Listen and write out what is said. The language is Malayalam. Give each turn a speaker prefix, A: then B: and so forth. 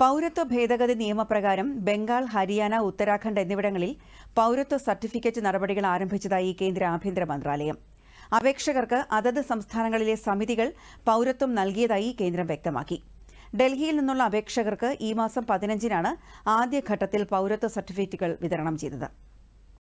A: പൌരത്വ ഭേദഗതി നിയമപ്രകാരം ബംഗാൾ ഹരിയാന ഉത്തരാഖണ്ഡ് എന്നിവിടങ്ങളിൽ പൌരത്വ സർട്ടിഫിക്കറ്റ് നടപടികൾ ആരംഭിച്ചതായി കേന്ദ്ര ആഭ്യന്തര മന്ത്രാലയം അപേക്ഷകർക്ക് അതത് സംസ്ഥാനങ്ങളിലെ സമിതികൾ പൌരത്വം നൽകിയതായി കേന്ദ്രം വ്യക്തമാക്കി ഡൽഹിയിൽ നിന്നുള്ള അപേക്ഷകർക്ക് ഈ മാസം പതിനഞ്ചിനാണ് ആദ്യഘട്ടത്തിൽ പൌരത്വ സർട്ടിഫിക്കറ്റുകൾ വിതരണം ചെയ്തത്